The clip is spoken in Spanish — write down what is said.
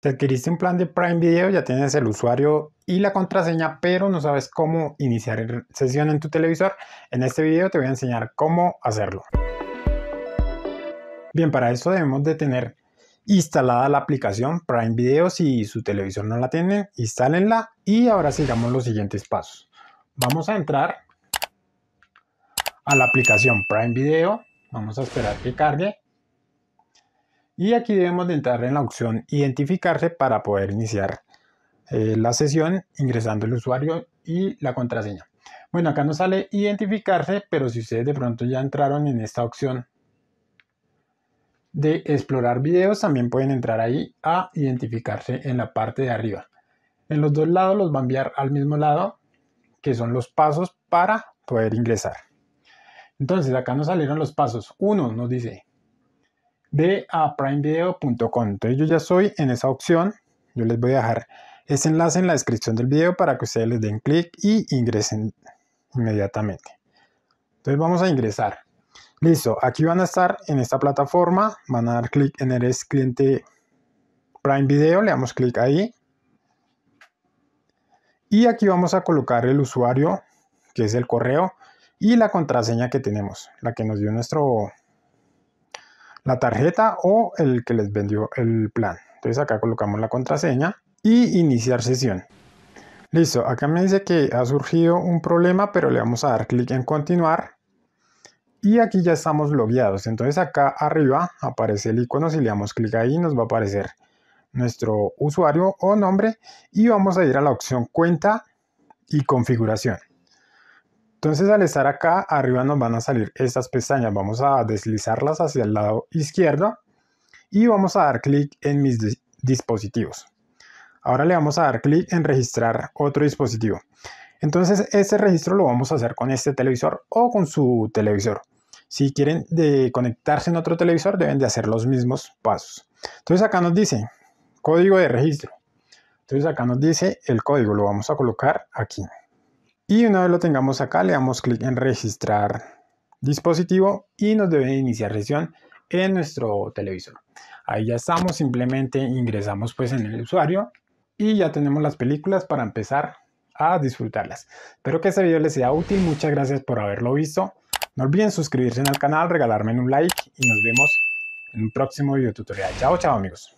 Te adquiriste un plan de Prime Video, ya tienes el usuario y la contraseña, pero no sabes cómo iniciar sesión en tu televisor. En este video te voy a enseñar cómo hacerlo. Bien, para esto debemos de tener instalada la aplicación Prime Video. Si su televisor no la tiene, instálenla y ahora sigamos los siguientes pasos. Vamos a entrar a la aplicación Prime Video. Vamos a esperar que cargue y aquí debemos de entrar en la opción identificarse para poder iniciar eh, la sesión ingresando el usuario y la contraseña. Bueno, acá nos sale identificarse, pero si ustedes de pronto ya entraron en esta opción de explorar videos, también pueden entrar ahí a identificarse en la parte de arriba. En los dos lados los va a enviar al mismo lado, que son los pasos para poder ingresar. Entonces, acá nos salieron los pasos. Uno nos dice ve a primevideo.com. Entonces yo ya soy en esa opción. Yo les voy a dejar ese enlace en la descripción del video para que ustedes les den clic y ingresen inmediatamente. Entonces vamos a ingresar. Listo, aquí van a estar en esta plataforma, van a dar clic en el cliente Prime Video, le damos clic ahí. Y aquí vamos a colocar el usuario, que es el correo, y la contraseña que tenemos, la que nos dio nuestro la tarjeta o el que les vendió el plan. Entonces acá colocamos la contraseña y iniciar sesión. Listo, acá me dice que ha surgido un problema, pero le vamos a dar clic en continuar. Y aquí ya estamos logueados. Entonces acá arriba aparece el icono, si le damos clic ahí nos va a aparecer nuestro usuario o nombre y vamos a ir a la opción cuenta y configuración. Entonces al estar acá, arriba nos van a salir estas pestañas. Vamos a deslizarlas hacia el lado izquierdo y vamos a dar clic en mis dispositivos. Ahora le vamos a dar clic en registrar otro dispositivo. Entonces este registro lo vamos a hacer con este televisor o con su televisor. Si quieren conectarse en otro televisor deben de hacer los mismos pasos. Entonces acá nos dice código de registro. Entonces acá nos dice el código, lo vamos a colocar aquí. Y una vez lo tengamos acá, le damos clic en registrar dispositivo y nos debe iniciar sesión en nuestro televisor. Ahí ya estamos, simplemente ingresamos pues en el usuario y ya tenemos las películas para empezar a disfrutarlas. Espero que este video les sea útil, muchas gracias por haberlo visto. No olviden suscribirse al canal, regalarme un like y nos vemos en un próximo video tutorial. Chao, chao amigos.